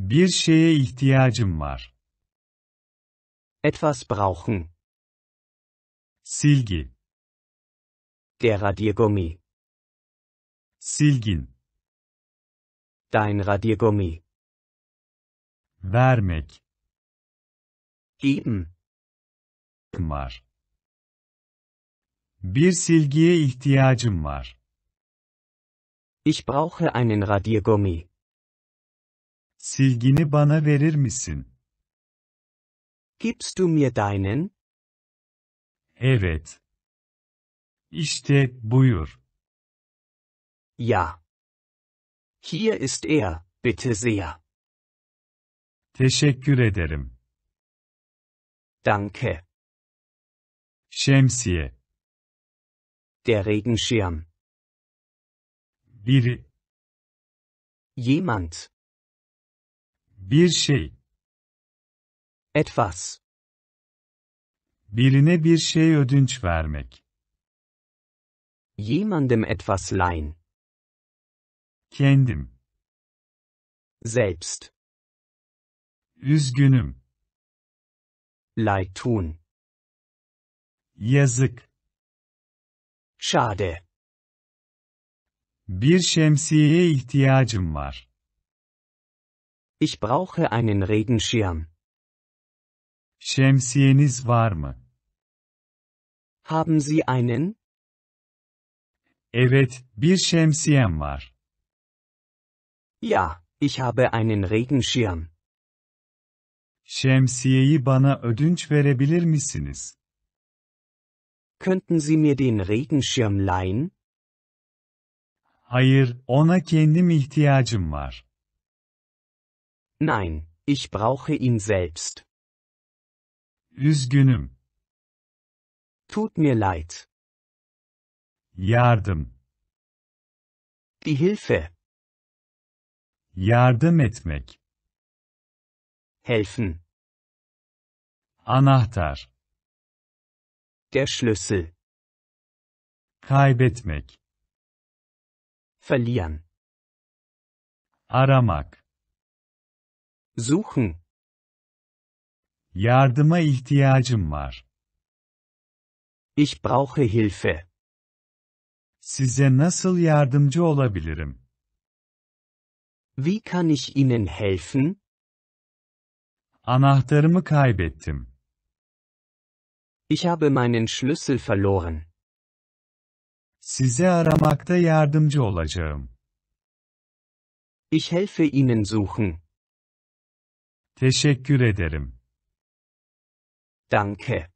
Bir şeye ihtiyacım var. Etwas brauchen. Silgi. Der Radiergummi. Silgin. Dein Radiergummi. Vermek. Geben. Var. Bir silgiye ihtiyacım var. Ich brauche einen Radiergummi. Silgini bana verir misin? Gibst du mir deinen? Evet. İşte buyur. Ja. Hier ist er, bitte sehr. Teşekkür ederim. Danke. Şemsiye. Der Regenschirm. Biri. Jemand. Bir şey. Etwas. Birine bir şey ödünç vermek. Jemandem etwas leihen. Kendim. Selbst. Üzgünüm. Leid tun. Yazık. Schade. Bir şemsiyeye ihtiyacım var. Ich brauche einen Regenschirm. Şemsiyeniz var mı? Haben Sie einen? Evet, bir şemsiyem var. Ja, ich habe einen Regenschirm. Şemsiyeyi bana ödünç verebilir misiniz? Könnten Sie mir den Regenschirm leihen? Hayır, ona kendim ihtiyacım var. Nein, ich brauche ihn selbst. Üzgünüm. Tut mir leid. Yardım. Die Hilfe. Yardım etmek. Helfen. Anahtar. Der Schlüssel. Kaybetmek. Verlieren. Aramak. Suchen. Yardıma ihtiyacım var. Ich brauche Hilfe. Size nasıl yardımcı olabilirim? Wie kann ich Ihnen helfen? Anahtarımı kaybettim. Ich habe meinen Schlüssel verloren. Size aramakta yardımcı olacağım. Ich helfe Ihnen suchen. Teşekkür ederim. Danke.